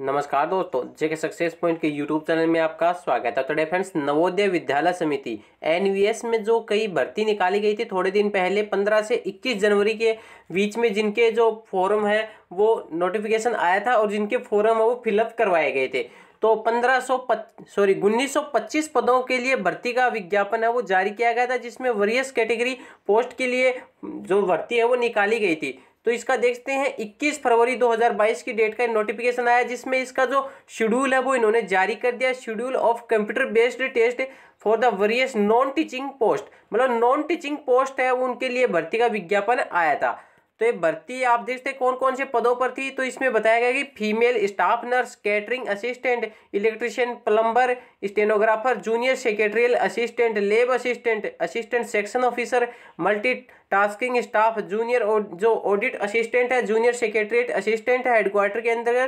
नमस्कार दोस्तों JK success point के यूट्यूब चैनल में आपका स्वागत है तो डे फ्रेंड्स नवोदय विद्यालय समिति एनवीएस में जो कई भर्ती निकाली गई थी थोड़े दिन पहले 15 से 21 जनवरी के बीच में जिनके जो फॉर्म है वो नोटिफिकेशन आया था और जिनके फॉर्म है वो फिलअप करवाए गए थे तो पंद्रह सॉरी उन्नीस पदों के लिए भर्ती का विज्ञापन है वो जारी किया गया था जिसमें वरियस कैटेगरी पोस्ट के लिए जो भर्ती है वो निकाली गई थी तो इसका देखते हैं 21 फरवरी 2022 की डेट का नोटिफिकेशन आया जिसमें इसका जो शेड्यूल है वो इन्होंने जारी कर दिया schedule of computer based test for the various non teaching post मतलब नॉन टीचिंग पोस्ट है उनके लिए भर्ती का विज्ञापन आया था तो ये भर्ती आप देखते हैं कौन कौन से पदों पर थी तो इसमें बताया गया कि female staff nurse catering assistant electrician plumber stenographer junior secretarial assistant lab assistant assistant section officer multi tasking staff junior जो ऑडिट असिस्टेंट है जूनियर सेक्रेटरीट असिस्टेंट है हेडक्वार्टर के अंदर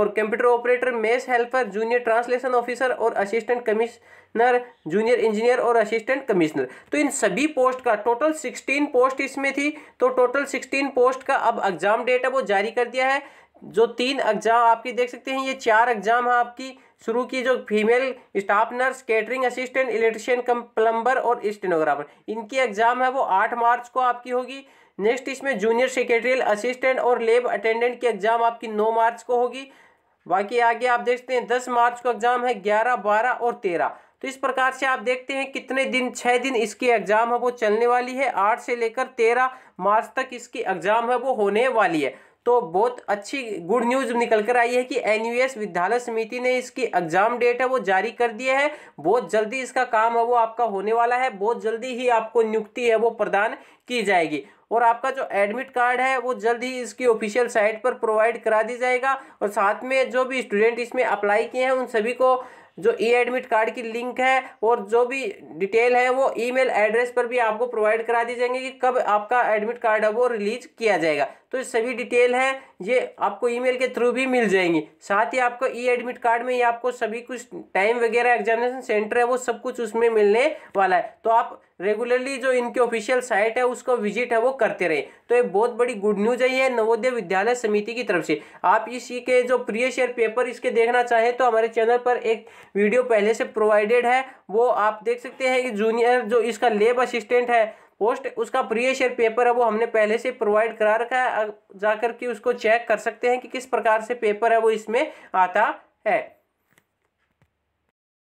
और computer operator mess helper junior translation officer और assistant commissioner junior engineer और assistant commissioner तो इन सभी पोस्ट का टोटल सिक्सटीन पोस्ट इसमें थी तो टोटल सिक्सटीन पोस्ट का अब एग्ज़ाम डेट है वो जारी कर दिया है जो तीन एग्जाम आपकी देख सकते हैं ये चार एग्जाम है आपकी शुरू की जो female staff nurse catering assistant electrician cum plumber और स्टेनोग्राफर इनकी एग्जाम है वो आठ मार्च को आपकी होगी नेक्स्ट इसमें जूनियर सेक्रेटरियल असिस्टेंट और लेब अटेंडेंट की एग्जाम आपकी नौ मार्च को होगी बाकी आगे आप देखते हैं दस मार्च को एग्जाम है ग्यारह बारह और तेरह तो इस प्रकार से आप देखते हैं कितने दिन छः दिन इसकी एग्ज़ाम है वो चलने वाली है आठ से लेकर तेरह मार्च तक इसकी एग्ज़ाम है वो होने वाली है तो बहुत अच्छी गुड न्यूज निकल कर आई है कि एन विद्यालय समिति ने इसकी एग्जाम डेट है वो जारी कर दिया है बहुत जल्दी इसका काम है वो आपका होने वाला है बहुत जल्दी ही आपको नियुक्ति है वो प्रदान की जाएगी और आपका जो एडमिट कार्ड है वो जल्द ही इसकी ऑफिशियल साइट पर प्रोवाइड करा दी जाएगा और साथ में जो भी स्टूडेंट इसमें अप्लाई किए हैं उन सभी को जो ई एडमिट कार्ड की लिंक है और जो भी डिटेल है वो ईमेल एड्रेस पर भी आपको प्रोवाइड करा दी जाएंगे कि कब आपका एडमिट कार्ड है वो रिलीज किया जाएगा तो ये सभी डिटेल है ये आपको ईमेल के थ्रू भी मिल जाएंगी साथ ही आपको ई एडमिट कार्ड में ये आपको सभी कुछ टाइम वगैरह एग्जामिनेशन सेंटर है वो सब कुछ उसमें मिलने वाला है तो आप रेगुलरली जो इनके ऑफिशियल साइट है उसको विजिट है वो करते रहे तो ये बहुत बड़ी गुड न्यूज है ये नवोदय विद्यालय समिति की तरफ से आप इसी के जो प्रिय शेयर पेपर इसके देखना चाहें तो हमारे चैनल पर एक वीडियो पहले से प्रोवाइडेड है वो आप देख सकते हैं कि जूनियर जो इसका लेब असिस्टेंट है पोस्ट उसका प्रिय शेयर पेपर है वो हमने पहले से प्रोवाइड करा रखा है जाकर के उसको चेक कर सकते हैं कि किस प्रकार से पेपर है वो इसमें आता है